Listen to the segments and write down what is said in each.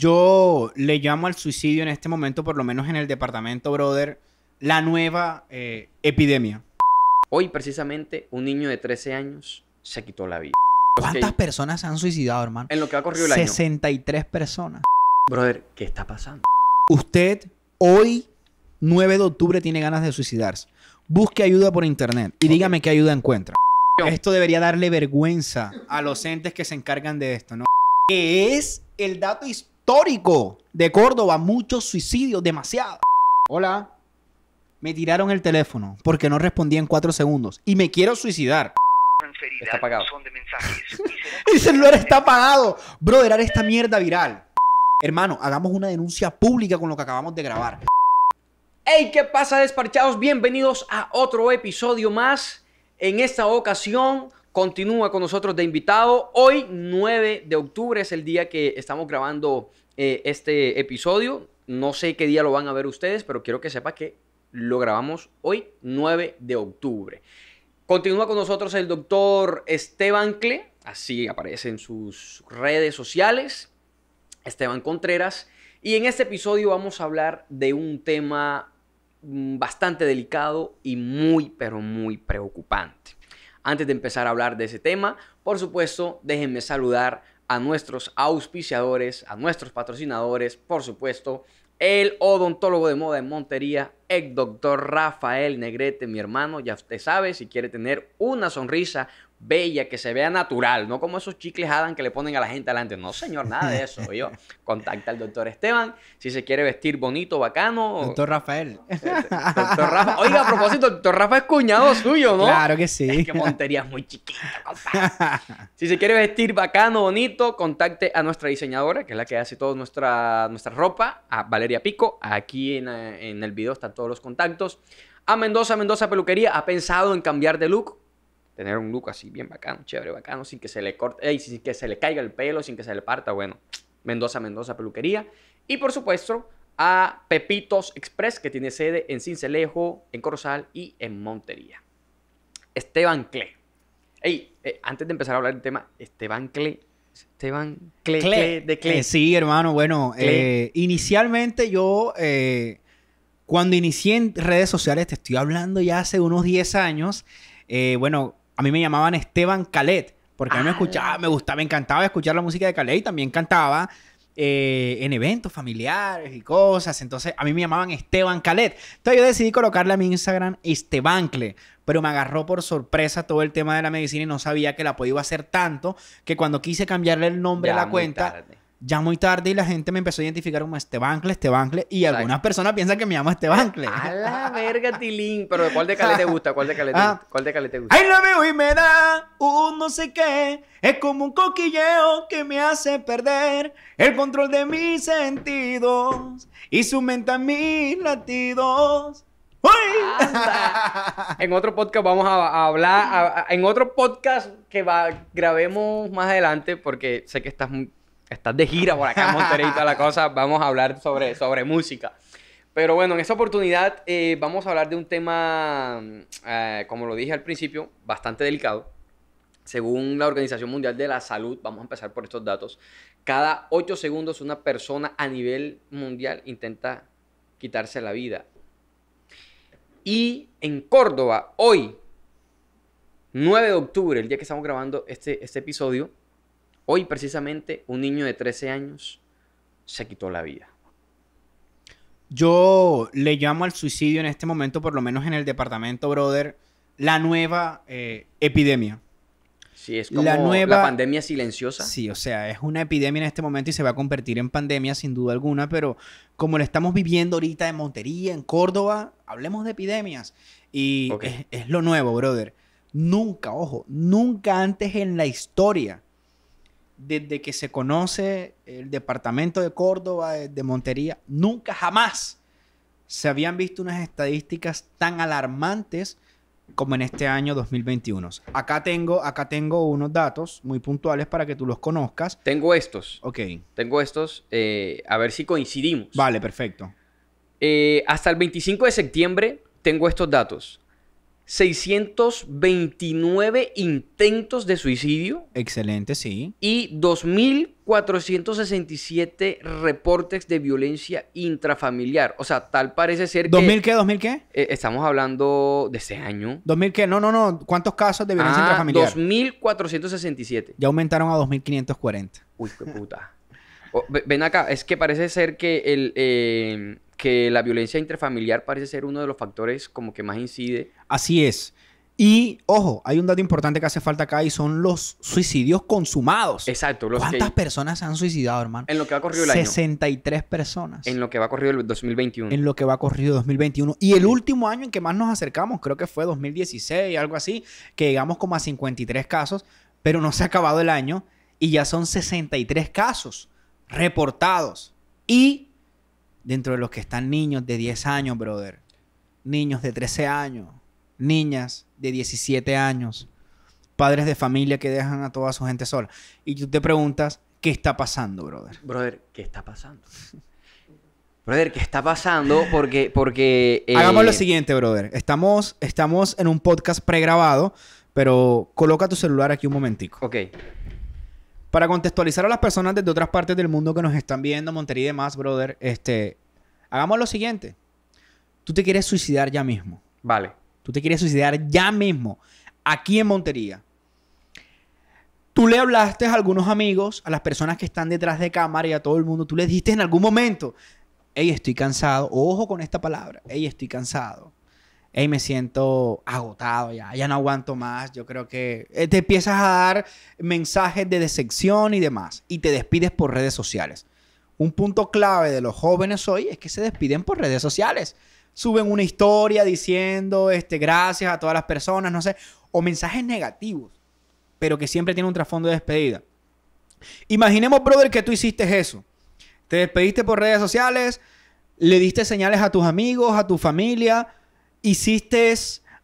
Yo le llamo al suicidio en este momento, por lo menos en el departamento, brother, la nueva eh, epidemia. Hoy precisamente un niño de 13 años se quitó la vida. ¿Cuántas personas han suicidado, hermano? En lo que ha corrido el 63 personas. Brother, ¿qué está pasando? Usted hoy, 9 de octubre, tiene ganas de suicidarse. Busque ayuda por internet y dígame qué ayuda encuentra. Esto debería darle vergüenza a los entes que se encargan de esto, ¿no? ¿Qué es el dato histórico histórico de Córdoba, muchos suicidios, demasiado. Hola. Me tiraron el teléfono porque no respondí en cuatro segundos y me quiero suicidar. Está apagado. celular está apagado. Broderar esta mierda viral. Hermano, hagamos una denuncia pública con lo que acabamos de grabar. ¡Hey! ¿Qué pasa, desparchados? Bienvenidos a otro episodio más. En esta ocasión continúa con nosotros de invitado. Hoy, 9 de octubre, es el día que estamos grabando eh, este episodio. No sé qué día lo van a ver ustedes, pero quiero que sepa que lo grabamos hoy, 9 de octubre. Continúa con nosotros el doctor Esteban Cle, así aparece en sus redes sociales, Esteban Contreras. Y en este episodio vamos a hablar de un tema mm, bastante delicado y muy, pero muy preocupante. Antes de empezar a hablar de ese tema, por supuesto, déjenme saludar a nuestros auspiciadores, a nuestros patrocinadores, por supuesto, el odontólogo de moda en Montería, el doctor Rafael Negrete, mi hermano, ya usted sabe, si quiere tener una sonrisa bella, que se vea natural, no como esos chicles Adam que le ponen a la gente adelante. No, señor, nada de eso. Yo, contacta al doctor Esteban si se quiere vestir bonito, bacano. Doctor Rafael. Eh, doctor Oiga, a propósito, doctor Rafa es cuñado suyo, ¿no? Claro que sí. Es que Montería es muy chiquita, compadre. Si se quiere vestir bacano, bonito, contacte a nuestra diseñadora, que es la que hace toda nuestra, nuestra ropa, a Valeria Pico. Aquí en, eh, en el video están todos los contactos. A Mendoza, Mendoza Peluquería, ha pensado en cambiar de look tener un look así bien bacano, chévere, bacano, sin que se le corte, sin que se le caiga el pelo, sin que se le parta, bueno, Mendoza, Mendoza Peluquería. Y por supuesto, a Pepitos Express, que tiene sede en Cincelejo, en Corozal y en Montería. Esteban Cle. Ey, eh, antes de empezar a hablar del tema, Esteban Cle. Esteban Cle, de Cle. Eh, sí, hermano, bueno, eh, inicialmente yo, cuando inicié en redes sociales, te estoy hablando ya hace unos 10 años, bueno, a mí me llamaban Esteban Calet, porque a mí me ah. escuchaba, me gustaba, me encantaba escuchar la música de Calet y también cantaba eh, en eventos familiares y cosas. Entonces, a mí me llamaban Esteban Calet. Entonces, yo decidí colocarle a mi Instagram Estebancle, pero me agarró por sorpresa todo el tema de la medicina y no sabía que la podía hacer tanto que cuando quise cambiarle el nombre a la cuenta ya muy tarde y la gente me empezó a identificar como Estebancle, Estebancle. Y algunas personas piensan que me llamo Estebancle. A la verga, Tilín. Pero ¿cuál de te gusta? ¿Cuál de ah. ¿Cuál de te gusta? Ay, lo veo y me da un no sé qué. Es como un coquilleo que me hace perder el control de mis sentidos y su a mis latidos. en otro podcast vamos a, hablar, en otro podcast que grabemos más adelante, porque sé que estás muy estás de gira por acá Monterrey la cosa, vamos a hablar sobre, sobre música. Pero bueno, en esta oportunidad eh, vamos a hablar de un tema, mm, eh, como lo dije al principio, bastante delicado. Según la Organización Mundial de la Salud, vamos a empezar por estos datos, cada 8 segundos una persona a nivel mundial intenta quitarse la vida. Y en Córdoba, hoy, 9 de octubre, el día que estamos grabando este, este episodio, Hoy precisamente un niño de 13 años se quitó la vida. Yo le llamo al suicidio en este momento, por lo menos en el departamento, brother, la nueva eh, epidemia. Sí, es como la, pandemia silenciosa. Sí, o sea, es una epidemia en este momento y se va a convertir en pandemia sin duda alguna, pero como lo estamos viviendo ahorita en Montería, en Córdoba, hablemos de epidemias. Y es, lo nuevo, brother. Nunca, ojo, nunca antes en la historia desde que se conoce el departamento de Córdoba, de Montería, nunca jamás se habían visto unas estadísticas tan alarmantes como en este año 2021. Acá tengo, acá tengo unos datos muy puntuales para que tú los conozcas. Tengo estos. Ok. Tengo estos, eh, a ver si coincidimos. Vale, perfecto. Eh, hasta el 25 de septiembre tengo estos datos. 629 intentos de suicidio. Excelente, sí. Y 2.467 reportes de violencia intrafamiliar. O sea, tal parece ser ¿2000 que... ¿2000 qué? ¿2000 qué? Eh, estamos hablando de ese año. ¿2000 qué? No, no, no. ¿Cuántos casos de violencia ah, intrafamiliar? 2.467. Ya aumentaron a 2.540. Uy, qué puta. ven acá, es que parece ser que el... Eh, que la violencia intrafamiliar parece ser uno de los factores como que más incide. Así es. Y ojo, hay un dato importante que hace falta acá y son los suicidios consumados. Exacto. ¿Cuántas personas se han suicidado, hermano? En lo que va corrido el año. 63 personas. En lo que va corrido el 2021. En lo que va corrido 2021. Y el último año en que más nos acercamos, creo que fue 2016, algo así, que llegamos como a 53 casos, pero no se ha acabado el año y ya son 63 casos reportados. Y dentro de los que están niños de 10 años, brother. Niños de 13 años, niñas de 17 años, padres de familia que dejan a toda su gente sola. Y tú te preguntas, ¿qué está pasando, brother? Brother, ¿qué está pasando? Brother, ¿qué está pasando? Porque... porque eh, Hagamos lo siguiente, brother. Estamos, estamos en un podcast pregrabado, pero coloca tu celular aquí un momentico. Ok. Para contextualizar a las personas desde otras partes del mundo que nos están viendo, Montería y demás, brother, este, hagamos lo siguiente. Tú te quieres suicidar ya mismo. Vale. Tú te quieres suicidar ya mismo, aquí en Montería. Tú le hablaste a algunos amigos, a las personas que están detrás de cámara y a todo el mundo, tú le dijiste en algún momento, hey, estoy cansado, ojo con esta palabra, hey, estoy cansado hey, me siento agotado ya, ya no aguanto más, yo creo que eh, te empiezas a dar mensajes de decepción y demás, y te despides por redes sociales. Un punto clave de los jóvenes hoy es que se despiden por redes sociales. Suben una historia diciendo este, gracias a todas las personas, no sé, o mensajes negativos, pero que siempre tienen un trasfondo de despedida. Imaginemos, brother, que tú hiciste eso. Te despediste por redes sociales, le diste señales a tus amigos, a tu familia, hiciste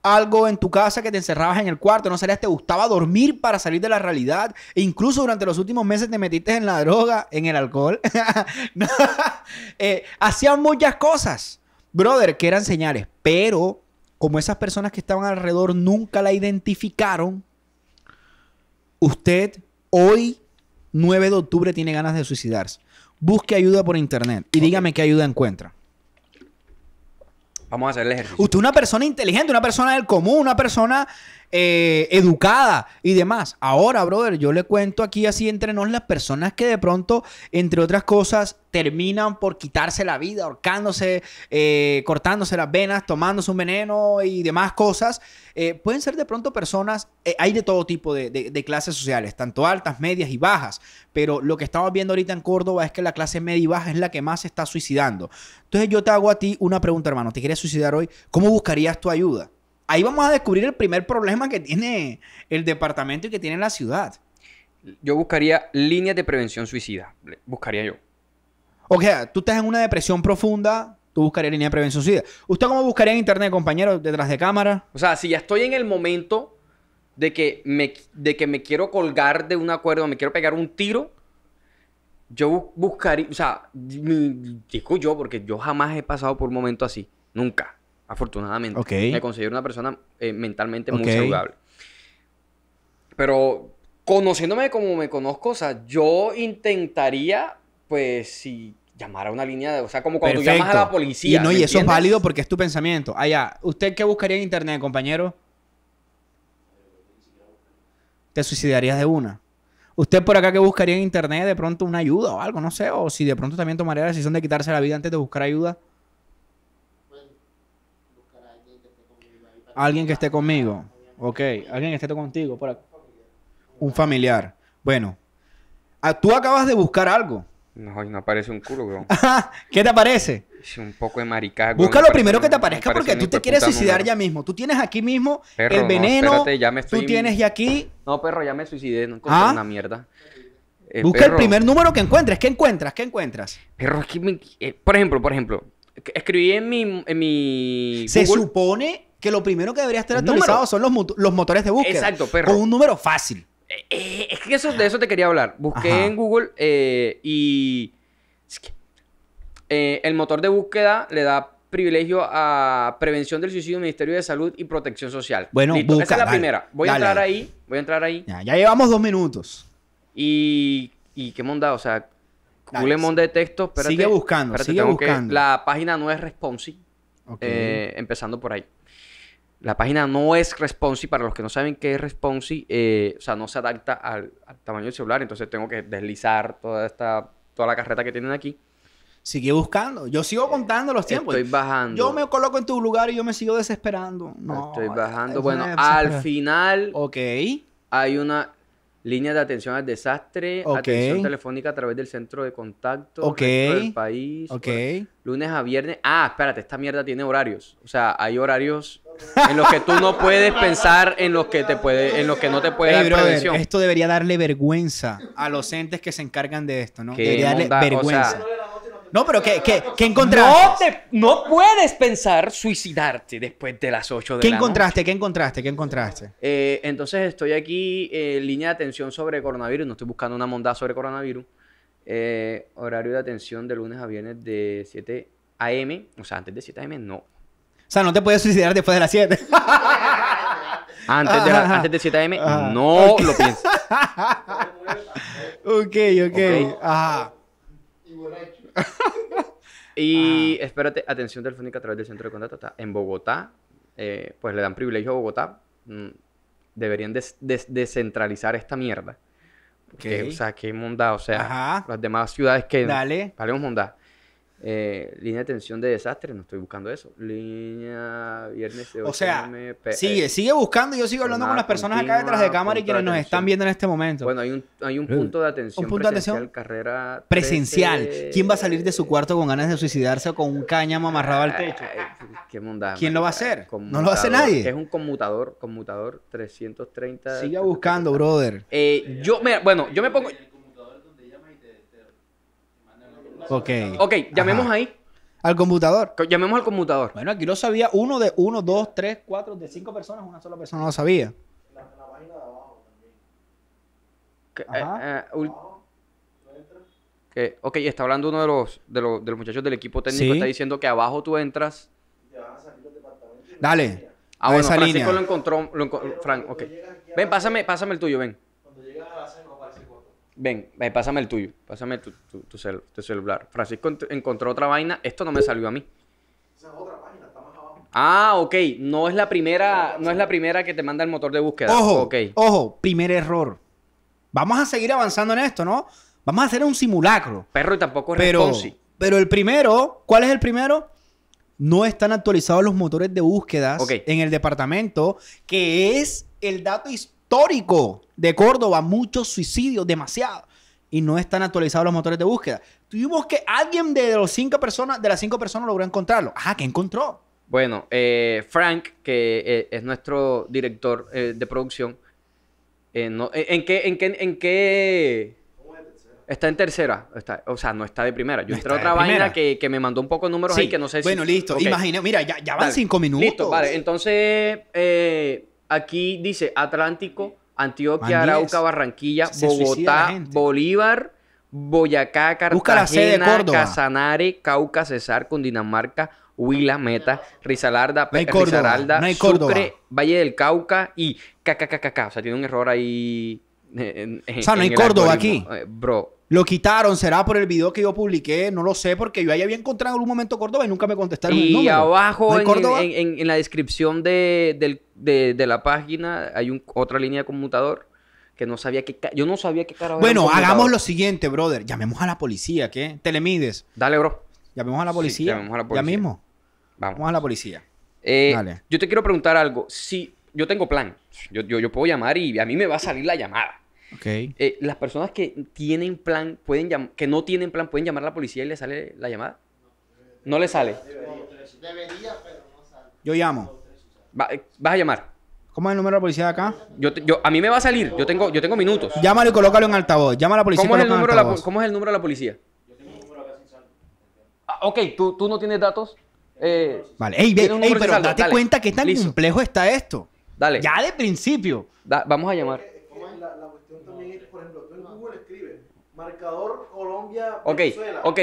algo en tu casa que te encerrabas en el cuarto, no salías, te gustaba dormir para salir de la realidad. E incluso durante los últimos meses te metiste en la droga, en el alcohol. Eh, hacía hacían muchas cosas, brother, que eran señales. Pero como esas personas que estaban alrededor nunca la identificaron, usted hoy, 9 de octubre, tiene ganas de suicidarse. Busque ayuda por internet y dígame qué ayuda encuentra. Usted es una persona inteligente, una persona del común, una persona eh, educada y demás. Ahora, brother, yo le cuento aquí así entre nos las personas que de pronto, entre otras cosas, terminan por quitarse la vida, ahorcándose, eh, cortándose las venas, tomándose un veneno y demás cosas. Eh, pueden ser de pronto personas, hay de todo tipo de, clases sociales, tanto altas, medias y bajas, pero lo que estamos viendo ahorita en Córdoba es que la clase media y baja es la que más se está suicidando. Entonces yo te hago a ti una pregunta, hermano, ¿te quieres suicidar hoy? ¿Cómo buscarías tu ayuda? ahí vamos a descubrir el primer problema que tiene el departamento y que tiene la ciudad. Yo buscaría líneas de prevención suicida. Buscaría yo. O sea, tú estás en una depresión profunda, tú buscarías línea de prevención suicida. ¿Usted cómo buscaría en internet, compañero, detrás de cámara? O sea, si ya estoy en el momento de que me, de que me quiero colgar de un acuerdo, me quiero pegar un tiro, yo buscaría, o sea, digo yo, porque yo jamás he pasado por un momento así, nunca afortunadamente. Me considero una persona eh, mentalmente muy saludable. Pero conociéndome como me conozco, o sea, yo intentaría, pues, si llamara a una línea de... O sea, como cuando tú llamas a la policía. Y, no, y eso es válido porque es tu pensamiento. Allá, ah, ¿usted qué buscaría en internet, compañero? Te suicidarías de una. ¿Usted por acá qué buscaría en internet? De pronto una ayuda o algo, no sé. O si de pronto también tomaría la decisión de quitarse la vida antes de buscar ayuda. Alguien que esté conmigo. Ok, alguien que esté contigo. Por un familiar. Bueno, ah, tú acabas de buscar algo. No, no aparece un culo, bro. ¿Qué te aparece? un poco de maricago. Busca lo primero que te aparezca porque tú te quieres suicidar ya mismo. Tú tienes aquí mismo el veneno. Tú tienes ya aquí. No, perro, ya me suicidé. No encontré ¿Ah? una mierda. Eh, Busca el primer número que encuentres. ¿Qué encuentras? ¿Qué encuentras? Perro, me... Eh, por ejemplo, por ejemplo. Escribí en mi. En Se supone que lo primero que debería estar actualizado son los, motores de búsqueda. Exacto, perro. Con un número fácil. Eh, eh, es que eso, de eso te quería hablar. Busqué en Google eh, y. el motor de búsqueda le da privilegio a prevención del suicidio, Ministerio de Salud y Protección Social. Bueno, esa es la primera. Voy a entrar ahí. Voy a entrar ahí. Ya, llevamos dos minutos. Y. ¿Y qué monda? O sea, Google monda de texto. Espérate, sigue buscando, la página no es responsive. empezando por ahí. La página no es responsive, para los que no saben qué es responsive, eh, o sea, no se adapta al, tamaño del celular, entonces tengo que deslizar toda esta, toda la carreta que tienen aquí. Sigue buscando. Yo sigo eh, contando los tiempos. Estoy bajando. Yo me coloco en tu lugar y yo me sigo desesperando. No. Estoy bajando. Bueno, al final. Ok. Hay una línea de atención al desastre. Ok. Atención telefónica a través del centro de contacto. Ok. Del país. Ok. lunes a viernes. Ah, espérate, esta mierda tiene horarios. O sea, hay horarios en los que tú no puedes pensar, en los que te puede, en los que no te puede dar prevención. Esto debería darle vergüenza a los entes que se encargan de esto, ¿no? Debería darle vergüenza. no, pero ¿qué, qué, encontraste? No, puedes pensar suicidarte después de las 8 de la noche. encontraste? ¿Qué encontraste? ¿Qué encontraste? Eh, entonces estoy aquí en línea de atención sobre coronavirus. No estoy buscando una mondada sobre coronavirus. Eh, horario de atención de lunes a viernes de 7 a.m. O sea, antes de 7 a.m. no. O sea, no te puedes suicidar después de las 7. antes, de antes de 7 a.m., no lo pienses. ok, ok. Y espérate, atención telefónica a través del centro de contacto. en Bogotá. Eh, pues le dan privilegio a Bogotá. Mm, deberían descentralizar esta mierda. o sea, qué mondá. O sea, las demás ciudades que. Dale. un eh, línea de atención de desastre, no estoy buscando eso. Línea viernes de O sea, sigue, eh, sigue buscando. Yo sigo hablando con las personas acá detrás de cámara y quienes nos están viendo en este momento. Bueno, hay un, hay un eh, punto de atención. Un punto atención. Carrera presencial. ¿Quién va a salir de su cuarto con ganas de suicidarse o con un cáñamo amarrado al ah, techo? Qué ¿Quién lo va a hacer? No lo hace nadie. Es un conmutador, conmutador 330. sigue buscando, brother. yo, bueno, yo me pongo. Ok. llamemos ahí. ¿Al computador? Llamemos al computador. Bueno, aquí no sabía uno de uno, dos, tres, cuatro, de cinco personas, una sola persona lo sabía. La, página de abajo también. Que, ¿Abajo? Eh, eh, ok, está hablando uno de los, los, muchachos del equipo técnico. Está diciendo que abajo tú entras. Te a salir Dale. Ah, a bueno, Francisco lo encontró. Frank, ok. Ven, pásame, pásame el tuyo, ven. Ven, eh, pásame el tuyo, pásame tu, celular. Francisco encontró otra vaina, esto no me salió a mí. Esa es otra está más abajo. Ah, ok, no es la primera, no es la primera que te manda el motor de búsqueda. Ojo, ojo, primer error. Vamos a seguir avanzando en esto, ¿no? Vamos a hacer un simulacro. Perro y tampoco es pero, pero el primero, ¿cuál es el primero? No están actualizados los motores de búsqueda en el departamento, que es el dato histórico histórico de Córdoba, muchos suicidios, demasiado. Y no están actualizados los motores de búsqueda. Tuvimos que alguien de, los cinco personas, de las cinco personas logró encontrarlo. Ajá, ah, ¿qué encontró? Bueno, eh, Frank, que eh, es nuestro director eh, de producción, ¿en qué, en qué, en qué Está en tercera. Está, o sea, no está de primera. Yo entré otra vaina que, que, me mandó un poco de números que no sé bueno, si. Bueno, listo. Imagina, mira, ya, van cinco minutos. Listo, vale. Entonces, Aquí dice Atlántico, Antioquia, Arauca, Barranquilla, Bogotá, Bolívar, Boyacá, Cartagena, Casanare, Cauca, Cesar, Cundinamarca, Huila, Meta, Rizalarda, no Valle del Cauca y Cacacacaca. O sea, tiene un error ahí. En, o sea, no hay Córdoba aquí. Eh, bro, lo quitaron, será por el video que yo publiqué, no lo sé, porque yo ahí había encontrado en algún momento Córdoba y nunca me contestaron. Y el número. abajo, en, la descripción de, la página, hay un, otra línea de conmutador que no sabía qué yo no sabía qué cara Bueno, hagamos lo siguiente, brother. Llamemos a la policía, ¿qué? Telemides. Dale, bro. Llamemos a la policía. llamemos a la policía. Ya mismo. Vamos. a la policía. Eh, Dale. Yo te quiero preguntar algo. Si yo tengo plan, yo, yo, yo puedo llamar y a mí me va a salir la llamada. Okay. Eh, las personas que tienen plan, pueden que no tienen plan, pueden llamar a la policía y le sale la llamada. No le sale. Yo llamo. Eh, vas a llamar. ¿Cómo es el número de la policía de acá? Yo, yo, a mí me va a salir. Yo tengo, yo tengo minutos. Llámalo y colócalo en altavoz. Llama a la policía. ¿Cómo, es el, número de la policía? Yo tengo número acá sin ah, ok, ¿Tú, ¿Tú, no tienes datos. Eh, vale, pero date cuenta que tan complejo está esto. Dale. Ya de principio. vamos a llamar. Marcador Colombia. Venezuela. ok.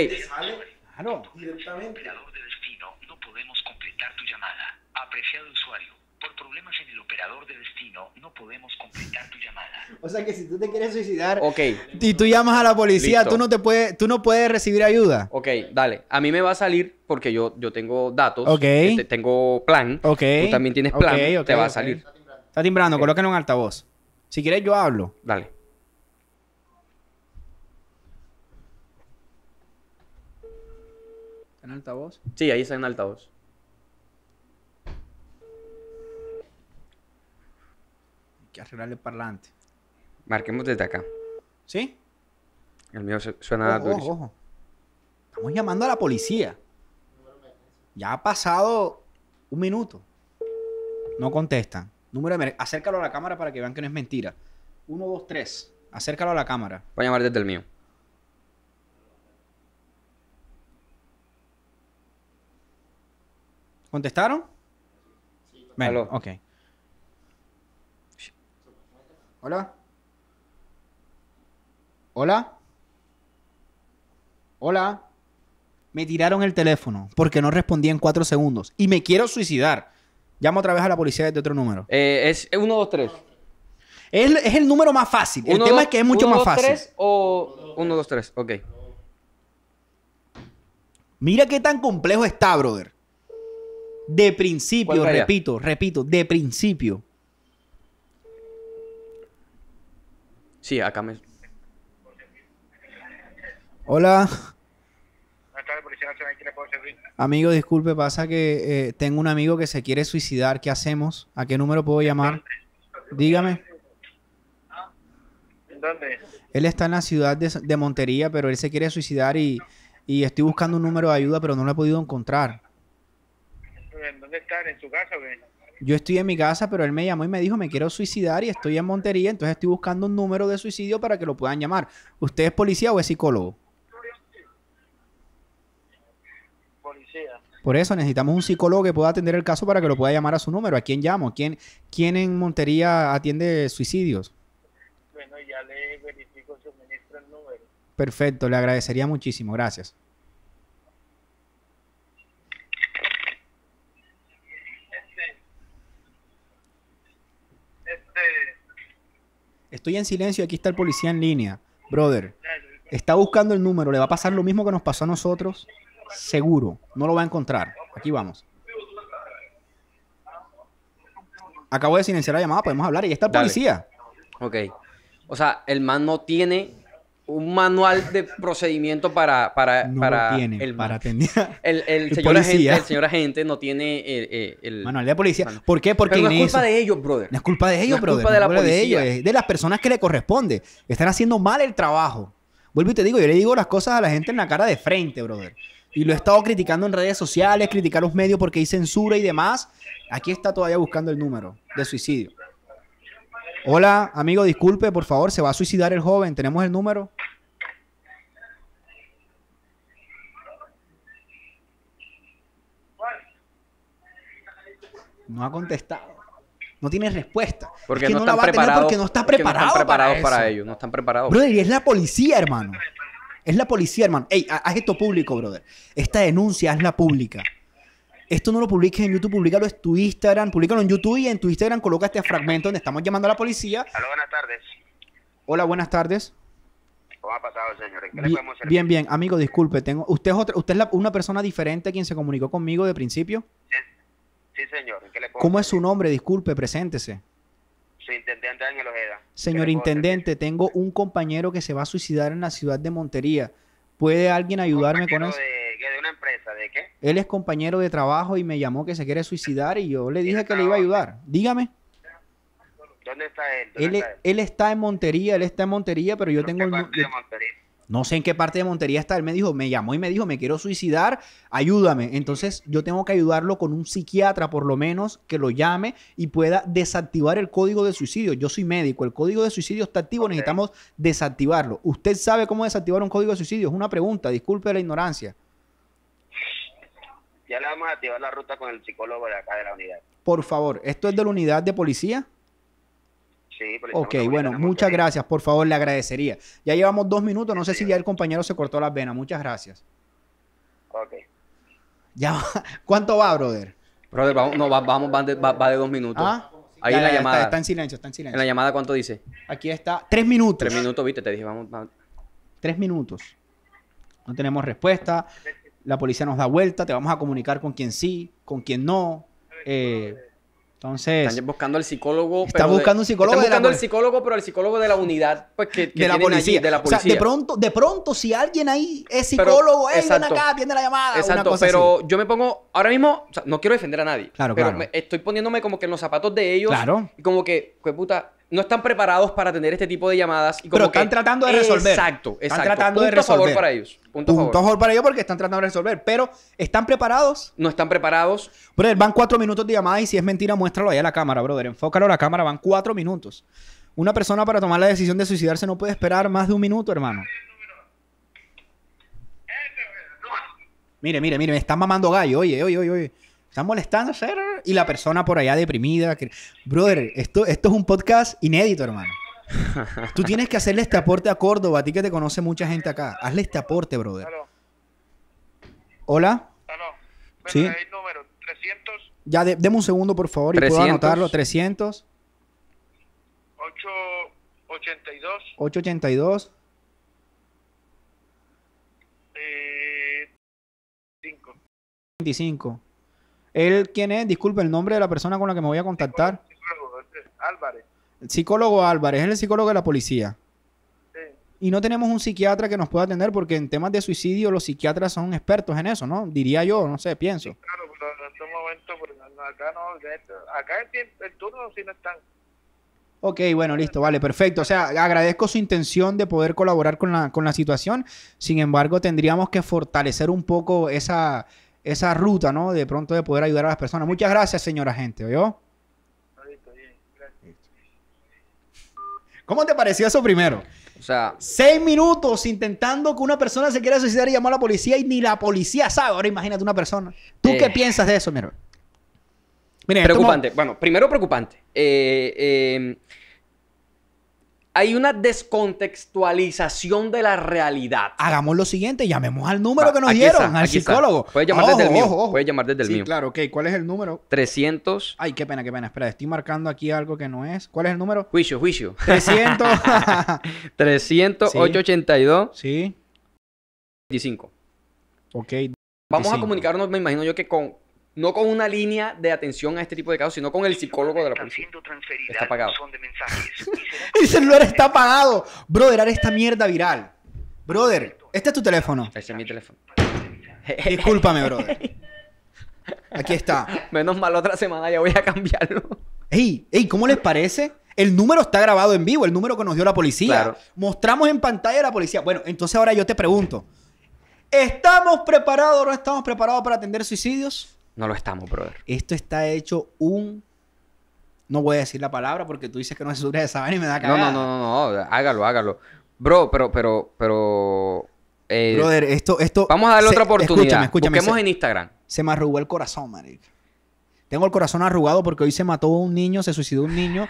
Claro. Directamente. no podemos completar tu llamada. Apreciado usuario, por problemas en el operador de destino, no podemos completar tu llamada. O sea que si tú te quieres suicidar y tú llamas a la policía, tú no, te puedes, tú no puedes recibir ayuda. Ok, dale. A mí me va a salir, porque yo, yo tengo datos, okay. Este, tengo plan, okay. tú también tienes plan, te va a salir. Está timbrando, colóquenlo en altavoz. Si quieres yo hablo. Dale. ¿En altavoz? Sí, ahí está en altavoz. Hay que arreglarle el parlante. Marquemos desde acá. ¿Sí? El mío suena ojo, ojo, ojo. Estamos llamando a la policía. Ya ha pasado un minuto. No contestan. Número de Acércalo a la cámara para que vean que no es mentira. Uno, dos, tres. Acércalo a la cámara. Voy a llamar desde el mío. ¿Contestaron? Sí. Aló. ok. ¿Hola? ¿Hola? ¿Hola? Me tiraron el teléfono porque no respondí en cuatro segundos y me quiero suicidar. Llamo otra vez a la policía desde otro número. Eh, es 123. Es, es el número más fácil. el tema es que es mucho más fácil. 123 o 123. Ok. Mira qué tan complejo está, brother. De principio, repito, repito, de principio. Sí, acá me. Hola. Amigo, disculpe, pasa que eh, tengo un amigo que se quiere suicidar. ¿Qué hacemos? ¿A qué número puedo llamar? Dígame. ¿Ah? ¿Dónde? Él está en la ciudad de, Montería, pero él se quiere suicidar y, y, estoy buscando un número de ayuda, pero no lo he podido encontrar dónde están? ¿En su casa Yo estoy en mi casa, pero él me llamó y me dijo, me quiero suicidar y estoy en Montería, entonces estoy buscando un número de suicidio para que lo puedan llamar. ¿Usted es policía o es psicólogo? Policía. Por eso necesitamos un psicólogo que pueda atender el caso para que lo pueda llamar a su número. ¿A quién llamo? ¿Quién, quién en Montería atiende suicidios? Bueno, ya le verifico, suministro el número. Perfecto, le agradecería muchísimo. Gracias. Estoy en silencio aquí está el policía en línea. Brother, está buscando el número, le va a pasar lo mismo que nos pasó a nosotros, seguro. No lo va a encontrar. Aquí vamos. Acabo de silenciar la llamada, podemos hablar. Y está el policía. Ok. O sea, el man no tiene un manual de procedimiento para, para, para el, para atender. El, el, señor agente, el señor agente no tiene eh, eh, el, manual de policía. ¿Por qué? Porque no es culpa de ellos, brother. No es culpa de ellos, brother. Es culpa de la policía. De, ellos, es de las personas que le corresponde. Están haciendo mal el trabajo. Vuelvo y te digo, yo le digo las cosas a la gente en la cara de frente, brother. Y lo he estado criticando en redes sociales, criticar los medios porque hay censura y demás. Aquí está todavía buscando el número de suicidio. Hola, amigo, disculpe, por favor, se va a suicidar el joven. ¿Tenemos el número? No ha contestado. No tiene respuesta. Porque no, no está preparado. están preparados para, ello. No están preparados. Brother, y es la policía, hermano. Es la policía, hermano. Ey, haz esto público, brother. Esta denuncia es la pública esto no lo publiques en YouTube, públicalo en tu Instagram, públicalo en YouTube y en tu Instagram coloca este fragmento donde estamos llamando a la policía. Hola, buenas tardes. Hola, buenas tardes. ¿Cómo ha pasado, señor? ¿En qué bien, podemos servir? Bien, amigo, disculpe, tengo, usted es usted una persona diferente a quien se comunicó conmigo de principio. Sí, señor. ¿Cómo es su nombre? Disculpe, preséntese. Su intendente Ángel Ojeda. Señor intendente, tengo un compañero que se va a suicidar en la ciudad de Montería. ¿Puede alguien ayudarme con eso? una empresa, ¿de qué? Él es compañero de trabajo y me llamó que se quiere suicidar y yo le dije que le iba a ayudar. Dígame. ¿Dónde está él? él, está en Montería, él está en Montería, pero yo tengo... de No sé en qué parte de Montería está. Él me dijo, me llamó y me dijo, me quiero suicidar, ayúdame. Entonces yo tengo que ayudarlo con un psiquiatra, por lo menos, que lo llame y pueda desactivar el código de suicidio. Yo soy médico, el código de suicidio está activo, necesitamos desactivarlo. ¿Usted sabe cómo desactivar un código de suicidio? Es una pregunta, disculpe la ignorancia. Ya le vamos a activar la ruta con el psicólogo de acá de la unidad. Por favor, ¿esto es de la unidad de policía? Sí, policía. Ok, bueno, muchas gracias, por favor, le agradecería. Ya llevamos dos minutos, no sé si ya el compañero se cortó las venas, muchas gracias. Ok. Ya, ¿Cuánto va, brother? Brother, vamos, no, va, vamos, va de, dos minutos. Ah, Ahí en la llamada. Está, en silencio, está en silencio. En la llamada, ¿cuánto dice? Aquí está. Tres minutos. Tres minutos, viste, te dije, vamos. Tres minutos. No tenemos respuesta la policía nos da vuelta, te vamos a comunicar con quien sí, con quien no. Eh, entonces. Están buscando al psicólogo. Están buscando un psicólogo. Están buscando al psicólogo, pero el psicólogo de la unidad pues, que, de, la policía. de la policía. de pronto, de pronto, si alguien ahí es psicólogo, pero, ven acá, viene la llamada. Exacto, pero yo me pongo. Ahora mismo, no quiero defender a nadie. Claro, pero claro. Me, estoy poniéndome como que en los zapatos de ellos. Claro. Y como que, pues puta, no están preparados para tener este tipo de llamadas. Y como Pero están tratando de resolver. Exacto, exacto. Están tratando de resolver. favor para ellos. Punto, punto favor. para ellos porque están tratando de resolver. Pero, ¿están preparados? No están preparados. Brother, van cuatro minutos de llamada y si es mentira, muéstralo ahí a la cámara, brother. Enfócalo a la cámara, van cuatro minutos. Una persona para tomar la decisión de suicidarse no puede esperar más de un minuto, hermano. Mire, mire, mire, me están mamando gallo. Oye, oye, oye, oye. Está molestando, y la persona por allá deprimida. Brother, esto, esto es un podcast inédito, hermano. Tú tienes que hacerle este aporte a Córdoba, a ti que te conoce mucha gente acá. Hazle este aporte, brother. hola Hola. número 300. Ya, de, un segundo, por favor, 300. y puedo anotarlo. 300. 882. 882. Eh, 5. 25. ¿Él quién es? Disculpe, el nombre de la persona con la que me voy a contactar. Psicólogo, Álvarez. El psicólogo Álvarez, es el psicólogo de la policía. Sí. Y no tenemos un psiquiatra que nos pueda atender porque en temas de suicidio los psiquiatras son expertos en eso, ¿no? Diría yo, no sé, pienso. claro, pero en este momento, pues, acá no, acá el, el turno sí no están. Ok, bueno, listo, vale, perfecto. O sea, agradezco su intención de poder colaborar con la, con la situación. Sin embargo, tendríamos que fortalecer un poco esa, esa ruta, ¿no? De pronto de poder ayudar a las personas. Muchas gracias, señora gente, ¿oyó? ¿Cómo te pareció eso primero? O sea, seis minutos intentando que una persona se quiera suicidar y llamó a la policía y ni la policía sabe. Ahora imagínate una persona. ¿Tú qué eh. piensas de eso, mira? Miren, este preocupante. Bueno, primero preocupante. eh, eh hay una descontextualización de la realidad. Hagamos lo siguiente, llamemos al número que nos dieron, al psicólogo. llamar desde el mío. llamar desde el sí, Claro, ok. ¿Cuál es el número? 300. Ay, qué pena, qué pena. Espera, estoy marcando aquí algo que no es. ¿Cuál es el número? Juicio, juicio. 300. 300, sí. 882. Sí. 25. Ok. Vamos a comunicarnos, me imagino yo, que con, no con una línea de atención a este tipo de casos, sino con el psicólogo de la policía. Está pagado. el celular está pagado. Brother, haré esta mierda viral. Brother, este es tu teléfono. Ese es mi teléfono. Discúlpame, brother. Aquí está. Menos mal, otra semana ya voy a cambiarlo. Ey, ey, ¿cómo les parece? El número está grabado en vivo, el número que nos dio la policía. Mostramos en pantalla a la policía. Bueno, entonces ahora yo te pregunto. ¿Estamos preparados o no estamos preparados para atender suicidios? No lo estamos, brother. Esto está hecho un... No voy a decir la palabra porque tú dices que no se sube de vaina y me da cagada. No, no, no, no, Hágalo, hágalo. Bro, pero, pero, pero... Eh, brother, esto, esto... Vamos a darle otra oportunidad. Escúchame, escúchame. Busquemos en Instagram. Se me arrugó el corazón, man. Tengo el corazón arrugado porque hoy se mató un niño, se suicidó un niño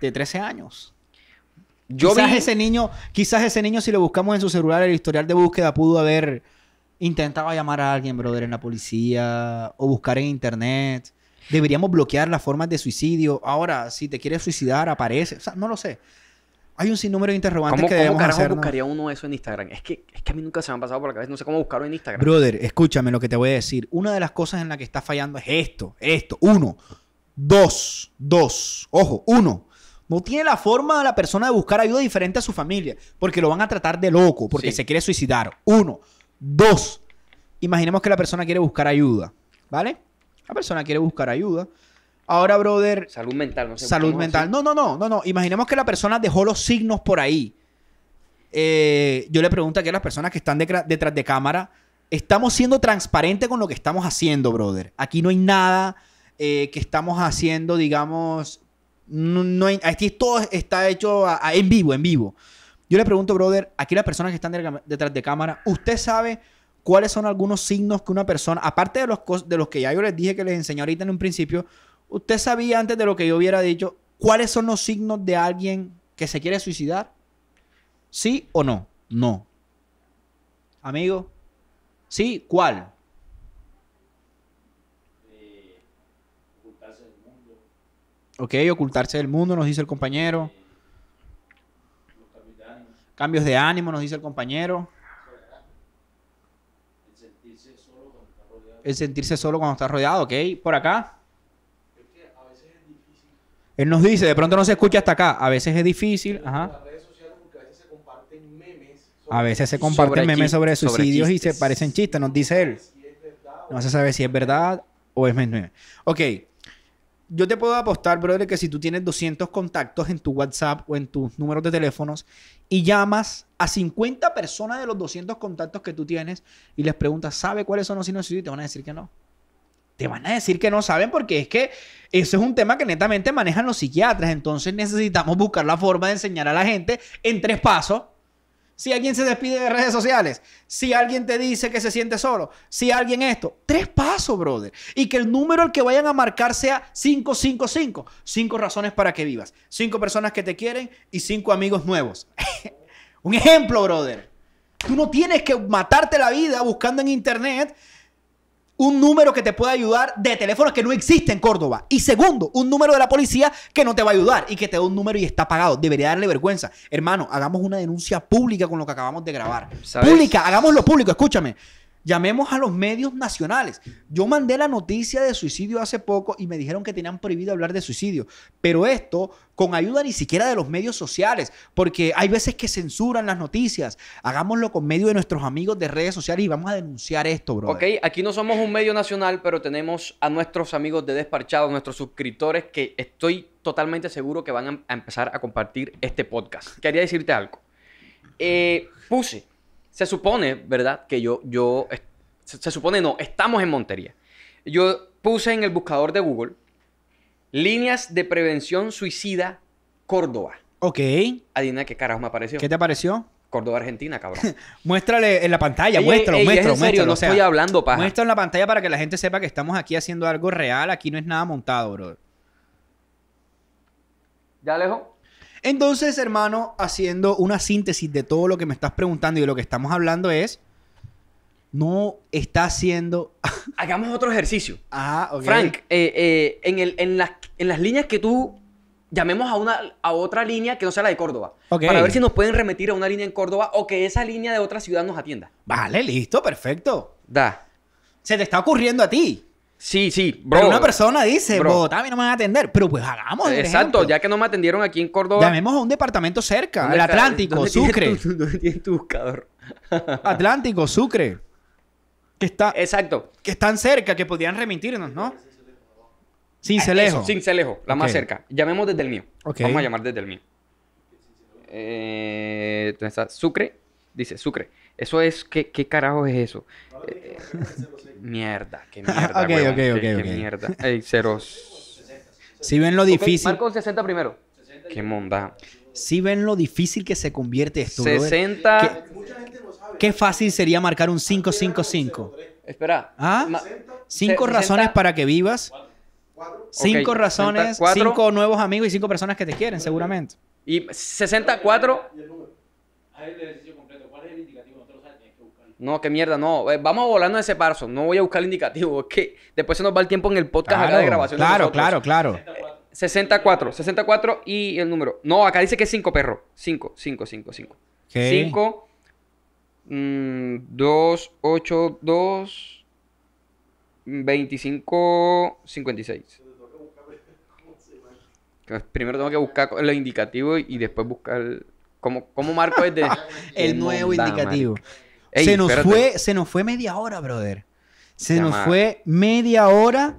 de 13 años. quizás ese niño, quizás ese niño si lo buscamos en su celular el historial de búsqueda pudo haber Intentaba llamar a alguien, brother, en la policía o buscar en internet. Deberíamos bloquear las formas de suicidio. Ahora, si te quieres suicidar, aparece. O sea, no lo sé. Hay un sinnúmero de interrogantes que debemos ¿cómo buscaría uno eso en Instagram? Es que, que a mí nunca se me han pasado por la cabeza. No sé cómo buscarlo en Instagram. Brother, escúchame lo que te voy a decir. Una de las cosas en la que está fallando es esto. Esto. Uno. Dos. Dos. Ojo. Uno. No tiene la forma de la persona de buscar ayuda diferente a su familia. Porque lo van a tratar de loco. Porque se quiere suicidar. Uno. Dos, imaginemos que la persona quiere buscar ayuda, ¿vale? La persona quiere buscar ayuda. Ahora, brother. Salud mental, no sé. Salud mental. No, no, no, no, no. Imaginemos que la persona dejó los signos por ahí. Eh, yo le pregunto aquí a las personas que están detrás de cámara. Estamos siendo transparentes con lo que estamos haciendo, brother. Aquí no hay nada eh, que estamos haciendo, digamos. No, aquí todo está hecho en vivo, en vivo. Yo le pregunto, brother, aquí las personas que están detrás de cámara, ¿usted sabe cuáles son algunos signos que una persona, aparte de los, de los que ya yo les dije que les enseñé ahorita en un principio, usted sabía antes de lo que yo hubiera dicho, cuáles son los signos de alguien que se quiere suicidar? ¿Sí o no? No. Amigo, ¿sí? ¿Cuál? Eh, ocultarse del mundo. Ok, ocultarse del mundo, nos dice el compañero. Cambios de ánimo, nos dice el compañero. El sentirse solo cuando está rodeado. ok. Por acá. Él nos dice, de pronto no se escucha hasta acá. A veces es difícil. Ajá. A veces se comparten memes sobre suicidios y se parecen chistes, nos dice él. No se sabe si es verdad o es mentira. Ok, yo te puedo apostar, brother, que si tú tienes 200 contactos en tu WhatsApp o en tus números de teléfonos y llamas a 50 personas de los 200 contactos que tú tienes y les preguntas, ¿sabe cuáles son los signos Y te van a decir que no. Te van a decir que no saben porque es que eso es un tema que netamente manejan los psiquiatras. Entonces necesitamos buscar la forma de enseñar a la gente en tres pasos si alguien se despide de redes sociales, si alguien te dice que se siente solo, si alguien esto, tres pasos, brother. Y que el número al que vayan a marcar sea 555. Cinco razones para que vivas. Cinco personas que te quieren y cinco amigos nuevos. Un ejemplo, brother. Tú no tienes que matarte la vida buscando en internet un número que te pueda ayudar de teléfonos que no existe en Córdoba. Y segundo, un número de la policía que no te va a ayudar y que te da un número y está pagado. Debería darle vergüenza. Hermano, hagamos una denuncia pública con lo que acabamos de grabar. Pública, hagámoslo público, escúchame. Llamemos a los medios nacionales. Yo mandé la noticia de suicidio hace poco y me dijeron que tenían prohibido hablar de suicidio. Pero esto con ayuda ni siquiera de los medios sociales, porque hay veces que censuran las noticias. Hagámoslo con medio de nuestros amigos de redes sociales y vamos a denunciar esto, bro. Ok, aquí no somos un medio nacional, pero tenemos a nuestros amigos de Desparchado, nuestros suscriptores, que estoy totalmente seguro que van a empezar a compartir este podcast. Quería decirte algo. Eh, puse se supone, ¿verdad? Que yo, yo, se, supone no, estamos en Montería. Yo puse en el buscador de Google líneas de prevención suicida Córdoba. Ok. Adina, qué carajo me apareció. ¿Qué te apareció? Córdoba, Argentina, cabrón. muéstrale en la pantalla, muéstralo, muéstralo, No estoy hablando paja. Muéstralo en la pantalla para que la gente sepa que estamos aquí haciendo algo real. Aquí no es nada montado, bro. ¿Ya, lejos entonces, hermano, haciendo una síntesis de todo lo que me estás preguntando y de lo que estamos hablando es no está haciendo. Hagamos otro ejercicio. Ah, Frank, eh, eh, en, en, las, en, las, líneas que tú llamemos a, una, a otra línea que no sea la de Córdoba. Para ver si nos pueden remitir a una línea en Córdoba o que esa línea de otra ciudad nos atienda. Vale, listo, perfecto. Da. Se te está ocurriendo a ti. Sí, sí, bro. Pero una persona dice, pero Bogotá no me van a atender. Pero pues hagamos. Exacto, ya que no me atendieron aquí en Córdoba. Llamemos a un departamento cerca, el Atlántico, Sucre. tu buscador? Atlántico, Sucre. Que está. Exacto. Que están cerca, que podrían remitirnos, ¿no? Cincelejo. Sin lejos. la más cerca. Llamemos desde el mío. Vamos a llamar desde el mío. Eh, Sucre. Dice, Sucre. Eso es, ¿qué, carajo es eso? Eh, mierda, qué ah, mierda. ok, ok, ok. Qué mierda. ceros. Si ven lo difícil. Marco un 60 primero. qué monda. Si ven lo difícil que se convierte esto. 60. ¿Qué, qué fácil sería marcar un 5-5-5. Espera. ¿Ah? Cinco razones para que vivas. Cinco razones, cinco nuevos amigos y cinco personas que te quieren, seguramente. Y 64. No, qué mierda, no. Eh, vamos volando ese parso. No voy a buscar el indicativo. Es que después se nos va el tiempo en el podcast acá de grabación. Claro, claro, claro. 64, 64 y el número. No, acá dice que es 5, perro. 5, 5, 5, 5. 5, 2, 8, 2, 25, 56. Primero tengo que buscar el indicativo y después buscar el, cómo, marco este? el nuevo indicativo se, nos fue, se nos fue media hora, brother. Se nos fue media hora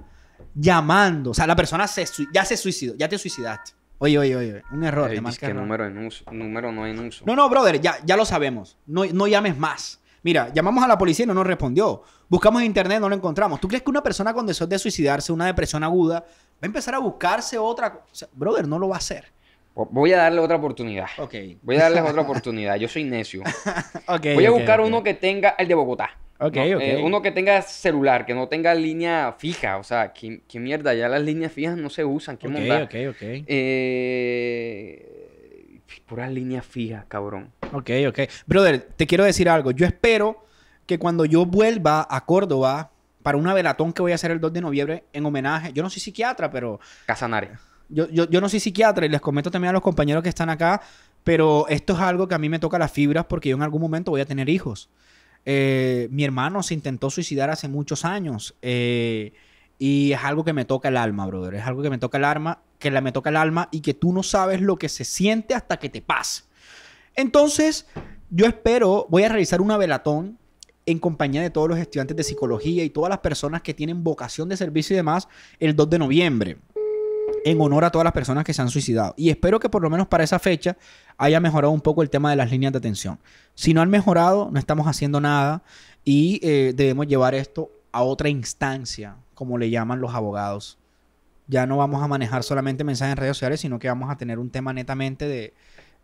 llamando. O sea, la persona se, ya se suicidó, ya te suicidaste. Oye, oye, oye, un error. más es que número en uso, número no en uso. No, no, brother, ya, lo sabemos. No, no llames más. Mira, llamamos a la policía y no nos respondió. Buscamos en internet, no lo encontramos. ¿Tú crees que una persona con deseo de suicidarse, una depresión aguda, va a empezar a buscarse otra cosa? Brother, no lo va a hacer. Voy a darle otra oportunidad. Ok. Voy a darle otra oportunidad. Yo soy necio. okay, Voy a buscar uno que tenga el de Bogotá. Ok, eh, uno que tenga celular, que no tenga línea fija. O sea, ¿qué, mierda? Ya las líneas fijas no se usan. ¿Qué mierda? Ok, ok, Eh puras líneas fijas, cabrón. Ok, ok. Brother, te quiero decir algo. Yo espero que cuando yo vuelva a Córdoba para una velatón que voy a hacer el 2 de noviembre en homenaje, yo no soy psiquiatra, pero... Casanare yo, no soy psiquiatra y les comento también a los compañeros que están acá, pero esto es algo que a mí me toca las fibras porque yo en algún momento voy a tener hijos. Eh, mi hermano se intentó suicidar hace muchos años eh, y es algo que me toca el alma, brother. Es algo que me toca el alma, que me toca el alma y que tú no sabes lo que se siente hasta que te pase. Entonces, yo espero, voy a realizar una velatón en compañía de todos los estudiantes de psicología y todas las personas que tienen vocación de servicio y demás el 2 de noviembre en honor a todas las personas que se han suicidado. Y espero que por lo menos para esa fecha haya mejorado un poco el tema de las líneas de atención. Si no han mejorado, no estamos haciendo nada y eh, debemos llevar esto a otra instancia, como le llaman los abogados. Ya no vamos a manejar solamente mensajes en redes sociales, sino que vamos a tener un tema netamente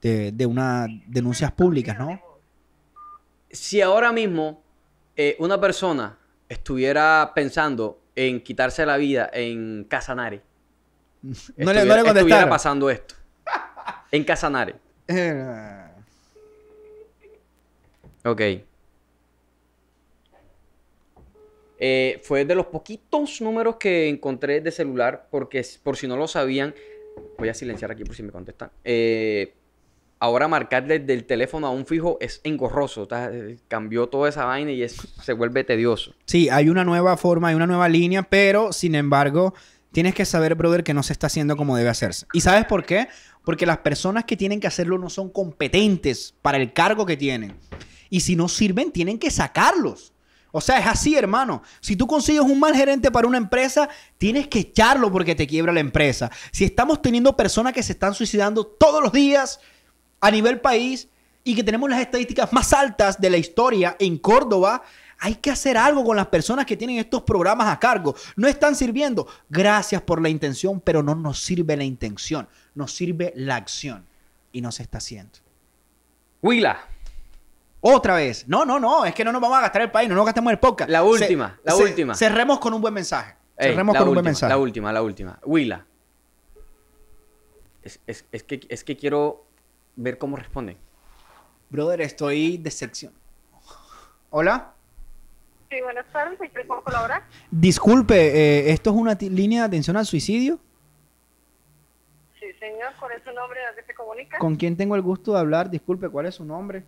de, unas denuncias públicas, ¿no? Si ahora mismo eh, una persona estuviera pensando en quitarse la vida en Casanare, no, le, no le contestaron. Estuviera pasando esto. En Casanare. Eh, ok. Eh, fue de los poquitos números que encontré de celular, porque por si no lo sabían, voy a silenciar aquí por si me contestan. Eh, ahora marcarle desde teléfono a un fijo es engorroso. cambió toda esa vaina y se vuelve tedioso. Sí, hay una nueva forma, hay una nueva línea, pero sin embargo, Tienes que saber, brother, que no se está haciendo como debe hacerse. ¿Y sabes por qué? Porque las personas que tienen que hacerlo no son competentes para el cargo que tienen. Y si no sirven, tienen que sacarlos. O sea, es así, hermano. Si tú consigues un mal gerente para una empresa, tienes que echarlo porque te quiebra la empresa. Si estamos teniendo personas que se están suicidando todos los días a nivel país y que tenemos las estadísticas más altas de la historia en Córdoba, hay que hacer algo con las personas que tienen estos programas a cargo. No están sirviendo. Gracias por la intención, pero no nos sirve la intención. Nos sirve la acción. Y no se está haciendo. Huila. Otra vez. No, no, no. Es que no nos vamos a gastar el país. No nos gastamos el podcast. La última. la última. Cerremos con un buen mensaje. cerremos con un buen mensaje. La última, la última. Huila. Es, que, quiero ver cómo responde, Brother, estoy decepcionado. ¿Hola? Sí, buenas tardes, Disculpe, eh, ¿esto es una línea de atención al suicidio? Sí, señor, ¿cuál es nombre? comunica? ¿Con quién tengo el gusto de hablar? Disculpe, ¿cuál es su nombre?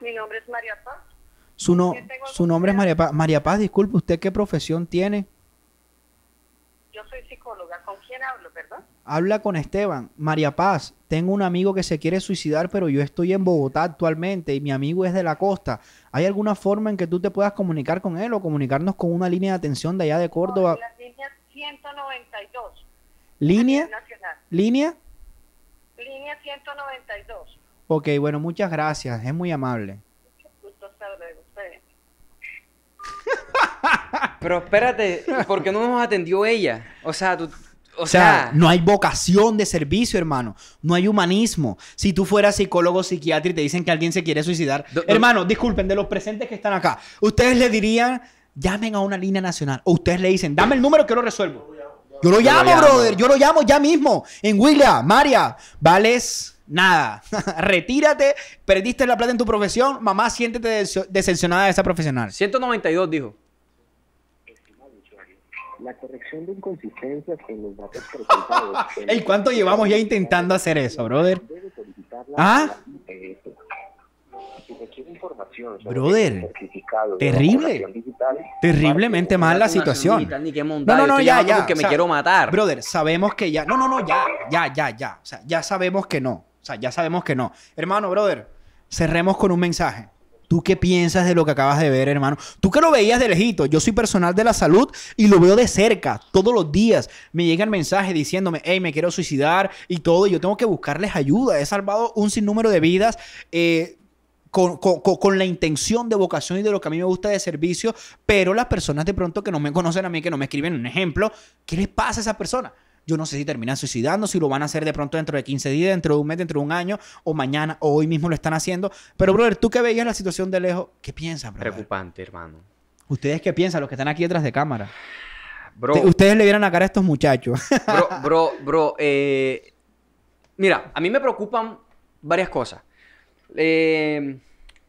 Mi nombre es María Paz. Su, su nombre es María Paz. María Paz, disculpe, ¿usted qué profesión tiene? Yo soy psicóloga. ¿Con quién hablo, perdón? Habla con Esteban. María Paz, tengo un amigo que se quiere suicidar, pero yo estoy en Bogotá actualmente y mi amigo es de la costa. ¿Hay alguna forma en que tú te puedas comunicar con él o comunicarnos con una línea de atención de allá de Córdoba? La línea 192. ¿Línea? ¿Línea? 192. Ok, bueno, muchas gracias. Es muy amable. Pero espérate, ¿por qué no nos atendió ella? O sea, tú, o sea, no hay vocación de servicio, hermano. No hay humanismo. Si tú fueras psicólogo, psiquiatra y te dicen que alguien se quiere suicidar, hermano, disculpen, de los presentes que están acá, ustedes le dirían, llamen a una línea nacional. O ustedes le dicen, dame el número que lo resuelvo. Yo lo llamo, yo brother. Yo lo llamo ya mismo. En William, María, vales nada. Retírate, perdiste la plata en tu profesión. Mamá, siéntete decepcionada de esa profesional. 192, dijo la corrección de inconsistencias en los datos presentados. ¿Y cuánto llevamos ya intentando hacer eso, brother? ¿Ah? Brother, terrible, terriblemente mal la situación. No, no, no, ya, ya. Que me quiero matar. Brother, sabemos que ya, no, no, no, ya, ya, ya, ya. O sea, ya sabemos que no. O sea, ya sabemos que no. Hermano, brother, cerremos con un mensaje. ¿Tú qué piensas de lo que acabas de ver, hermano? Tú que lo veías de lejito. Yo soy personal de la salud y lo veo de cerca todos los días. Me llegan mensajes diciéndome, hey, me quiero suicidar y todo. yo tengo que buscarles ayuda. He salvado un sinnúmero de vidas. Eh, con, la intención de vocación y de lo que a mí me gusta de servicio, pero las personas de pronto que no me conocen a mí, que no me escriben un ejemplo, ¿qué les pasa a esa persona? Yo no sé si terminan suicidando, si lo van a hacer de pronto dentro de 15 días, dentro de un mes, dentro de un año, o mañana, o hoy mismo lo están haciendo. Pero, brother, tú que veías la situación de lejos, ¿qué piensas, brother? Preocupante, hermano. ¿Ustedes qué piensan, los que están aquí detrás de cámara? Bro. Ustedes le vieron a cara a estos muchachos. bro, bro, bro. Eh, mira, a mí me preocupan varias cosas. Eh,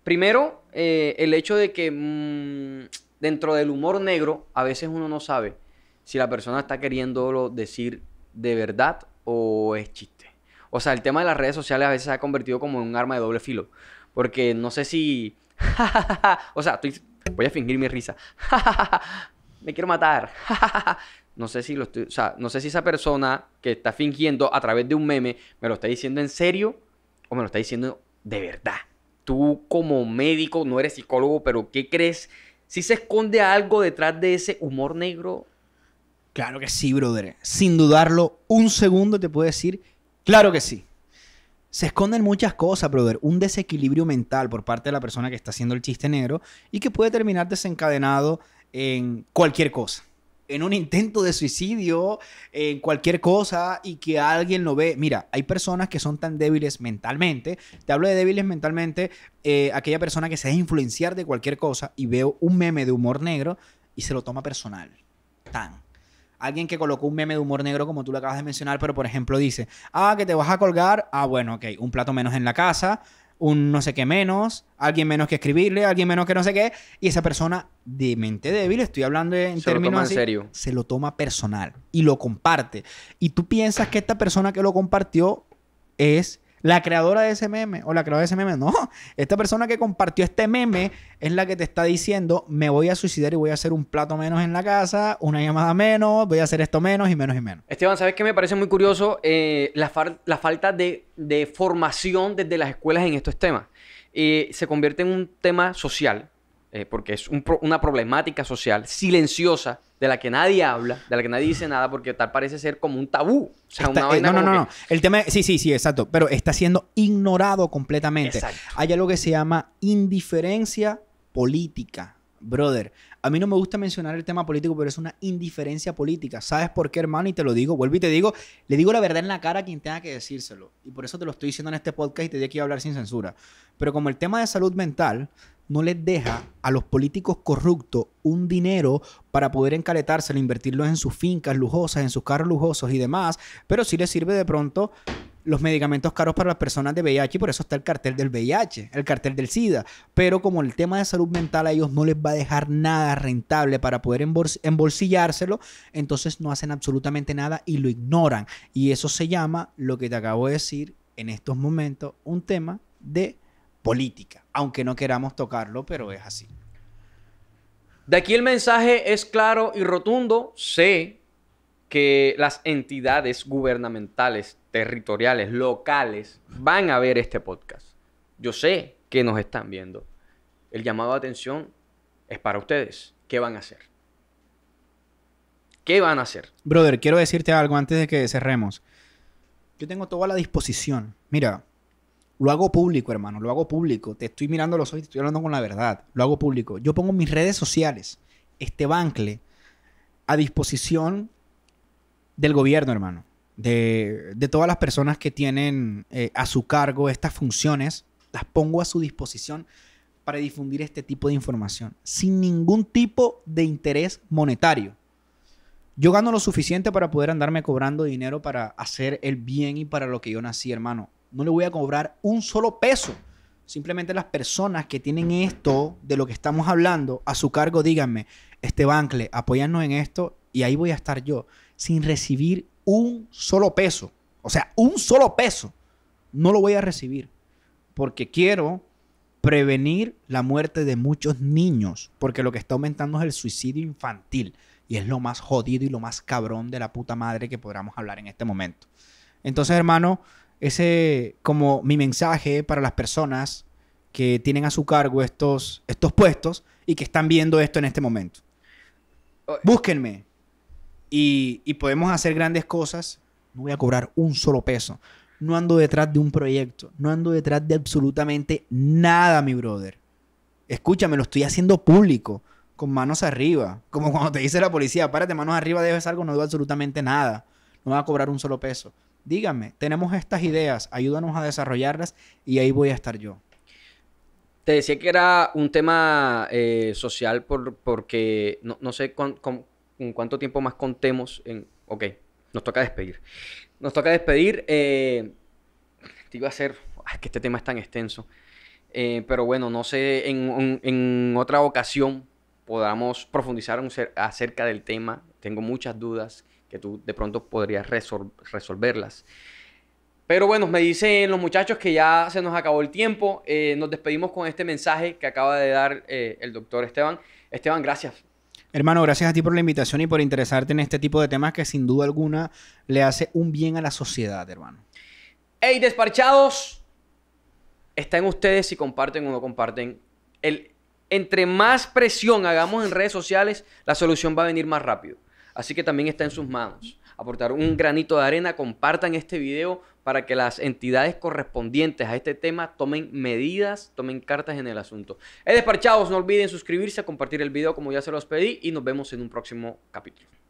primero, eh, el hecho de que mm, dentro del humor negro, a veces uno no sabe si la persona está queriéndolo decir de verdad o es chiste. O sea, el tema de las redes sociales a veces se ha convertido como en un arma de doble filo. Porque no sé si... o sea, voy a fingir mi risa. Me quiero matar. no sé si lo estoy... no sé si esa persona que está fingiendo a través de un meme me lo está diciendo en serio o me lo está diciendo de verdad. Tú como médico, no eres psicólogo, pero ¿qué crees? Si se esconde algo detrás de ese humor negro Claro que sí, brother. Sin dudarlo, un segundo te puedo decir, claro que sí. Se esconden muchas cosas, brother. Un desequilibrio mental por parte de la persona que está haciendo el chiste negro y que puede terminar desencadenado en cualquier cosa. En un intento de suicidio, en cualquier cosa y que alguien lo ve. Mira, hay personas que son tan débiles mentalmente. Te hablo de débiles mentalmente, eh, aquella persona que se deja influenciar de cualquier cosa y veo un meme de humor negro y se lo toma personal. Tan alguien que colocó un meme de humor negro como tú lo acabas de mencionar, pero por ejemplo dice, ah, que te vas a colgar, ah, bueno, ok, un plato menos en la casa, un no sé qué menos, alguien menos que escribirle, alguien menos que no sé qué, y esa persona de mente débil, estoy hablando en términos así, en serio. se lo toma personal y lo comparte. Y tú piensas que esta persona que lo compartió es la creadora de ese meme o la creadora de ese meme, no. Esta persona que compartió este meme es la que te está diciendo, me voy a suicidar y voy a hacer un plato menos en la casa, una llamada menos, voy a hacer esto menos y menos y menos. Esteban, ¿sabes qué me parece muy curioso? Eh, la, falta de, formación desde las escuelas en estos temas. Eh, se convierte en un tema social, eh, porque es una problemática social silenciosa de la que nadie habla, de la que nadie dice nada, porque tal parece ser como un tabú. Eh, no, no, no, El tema sí, sí, sí, exacto, pero está siendo ignorado completamente. Hay algo que se llama indiferencia política. Brother, a mí no me gusta mencionar el tema político, pero es una indiferencia política. ¿Sabes por qué, hermano? Y te lo digo, vuelvo y te digo, le digo la verdad en la cara a quien tenga que decírselo. Y por eso te lo estoy diciendo en este podcast y te di aquí a hablar sin censura. Pero como el tema de salud mental, no les deja a los políticos corruptos un dinero para poder encaletárselo, invertirlos en sus fincas lujosas, en sus carros lujosos y demás, pero sí les sirve de pronto los medicamentos caros para las personas de VIH y por eso está el cartel del VIH, el cartel del SIDA. Pero como el tema de salud mental a ellos no les va a dejar nada rentable para poder embolsillárselo, entonces no hacen absolutamente nada y lo ignoran. Y eso se llama, lo que te acabo de decir en estos momentos, un tema de política, aunque no queramos tocarlo, pero es así. De aquí el mensaje es claro y rotundo. Sé que las entidades gubernamentales, territoriales, locales, van a ver este podcast. Yo sé que nos están viendo. El llamado a atención es para ustedes. ¿Qué van a hacer? ¿Qué van a hacer? Brother, quiero decirte algo antes de que cerremos. Yo tengo todo a la disposición. Mira, lo hago público, hermano, lo hago público. Te estoy mirando los ojos y te estoy hablando con la verdad. Lo hago público. Yo pongo mis redes sociales, este bancle, a disposición del gobierno, hermano. De, todas las personas que tienen eh, a su cargo estas funciones, las pongo a su disposición para difundir este tipo de información, sin ningún tipo de interés monetario. Yo gano lo suficiente para poder andarme cobrando dinero para hacer el bien y para lo que yo nací, hermano no le voy a cobrar un solo peso. Simplemente las personas que tienen esto de lo que estamos hablando a su cargo, díganme, este bancle, apóyanos en esto y ahí voy a estar yo, sin recibir un solo peso. O sea, un solo peso. No lo voy a recibir porque quiero prevenir la muerte de muchos niños, porque lo que está aumentando es el suicidio infantil y es lo más jodido y lo más cabrón de la puta madre que podamos hablar en este momento. Entonces, hermano, ese como mi mensaje para las personas que tienen a su cargo estos, estos puestos y que están viendo esto en este momento. Oh, Búsquenme y, podemos hacer grandes cosas. No voy a cobrar un solo peso. No ando detrás de un proyecto. No ando detrás de absolutamente nada, mi brother. Escúchame, lo estoy haciendo público, con manos arriba. Como cuando te dice la policía, párate, manos arriba, debes algo, no debo absolutamente nada. No va a cobrar un solo peso. Dígame, tenemos estas ideas, ayúdanos a desarrollarlas y ahí voy a estar yo. Te decía que era un tema eh, social porque no, sé con, cuánto tiempo más contemos. En... Ok, nos toca despedir. Nos toca despedir. Eh, te iba a hacer, que este tema es tan extenso. Eh, pero bueno, no sé, en, en, otra ocasión podamos profundizar acerca del tema. Tengo muchas dudas que tú de pronto podrías resolverlas. Pero bueno, me dicen los muchachos que ya se nos acabó el tiempo. Eh, nos despedimos con este mensaje que acaba de dar eh, el doctor Esteban. Esteban, gracias. Hermano, gracias a ti por la invitación y por interesarte en este tipo de temas que sin duda alguna le hace un bien a la sociedad, hermano. Hey, despachados! está en ustedes si comparten o no comparten. El, entre más presión hagamos en redes sociales, la solución va a venir más rápido. Así que también está en sus manos. Aportar un granito de arena, compartan este video para que las entidades correspondientes a este tema tomen medidas, tomen cartas en el asunto. Es despachados, no olviden suscribirse, compartir el video como ya se los pedí y nos vemos en un próximo capítulo.